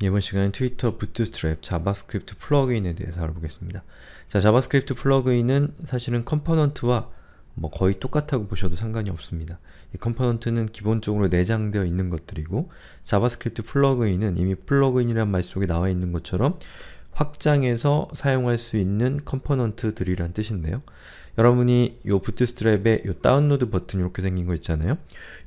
이번 시간은 트위터 부트스트랩 자바스크립트 플러그인에 대해서 알아보겠습니다. 자, 자바스크립트 플러그인은 사실은 컴포넌트와 뭐 거의 똑같다고 보셔도 상관이 없습니다. 이 컴포넌트는 기본적으로 내장되어 있는 것들이고 자바스크립트 플러그인은 이미 플러그인이란 말 속에 나와 있는 것처럼 확장해서 사용할 수 있는 컴포넌트들이란 뜻인데요. 여러분이 이부트스트랩에이 다운로드 버튼 이렇게 생긴 거 있잖아요.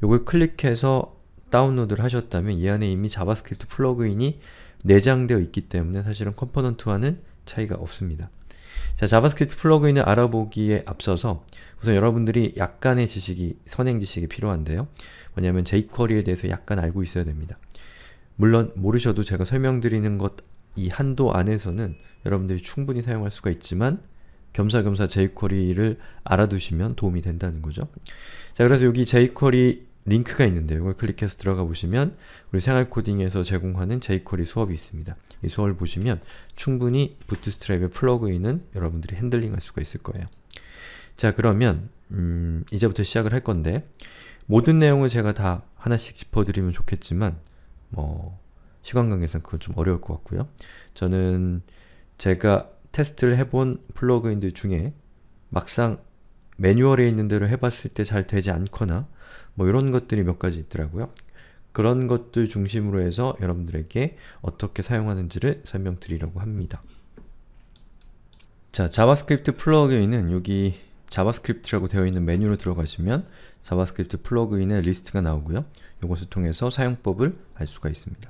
요걸 클릭해서 다운로드를 하셨다면 이 안에 이미 자바스크립트 플러그인이 내장되어 있기 때문에 사실은 컴포넌트와는 차이가 없습니다. 자, 자바스크립트 플러그인을 알아보기에 앞서서 우선 여러분들이 약간의 지식이, 선행 지식이 필요한데요. 뭐냐면 jQuery에 대해서 약간 알고 있어야 됩니다. 물론 모르셔도 제가 설명드리는 것 이 한도 안에서는 여러분들이 충분히 사용할 수가 있지만 겸사겸사 jQuery를 알아두시면 도움이 된다는 거죠. 자, 그래서 여기 jQuery 링크가 있는데요. 이걸 클릭해서 들어가 보시면 우리 생활 코딩에서 제공하는 jQuery 수업이 있습니다. 이 수업을 보시면 충분히 부트스트랩의 플러그인은 여러분들이 핸들링할 수가 있을 거예요. 자 그러면 음, 이제부터 시작을 할 건데 모든 내용을 제가 다 하나씩 짚어드리면 좋겠지만 뭐 시간 관계상 그건 좀 어려울 것 같고요. 저는 제가 테스트를 해본 플러그인들 중에 막상 매뉴얼에 있는 대로 해봤을 때 잘 되지 않거나 뭐 이런 것들이 몇 가지 있더라고요. 그런 것들 중심으로 해서 여러분들에게 어떻게 사용하는지를 설명드리려고 합니다. 자, 자바스크립트 플러그인은 여기 자바스크립트라고 되어 있는 메뉴로 들어가시면 자바스크립트 플러그인의 리스트가 나오고요. 이것을 통해서 사용법을 알 수가 있습니다.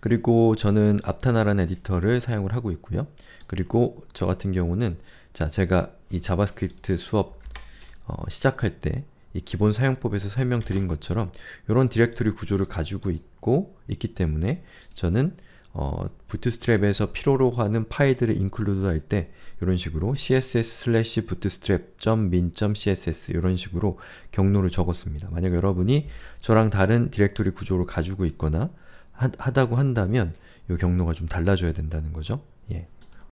그리고 저는 앞타나라는 에디터를 사용을 하고 있고요. 그리고 저 같은 경우는 자 제가 이 자바스크립트 수업 어, 시작할 때 이 기본 사용법에서 설명드린 것처럼 이런 디렉토리 구조를 가지고 있고 있기 때문에 저는 어, 부트스트랩에서 필요로 하는 파일들을 인클루드 할때 이런 식으로 css/bootstrap.min.css 이런 식으로 경로를 적었습니다. 만약 여러분이 저랑 다른 디렉토리 구조를 가지고 있거나 하, 다고 한다면 이 경로가 좀 달라져야 된다는 거죠. 예.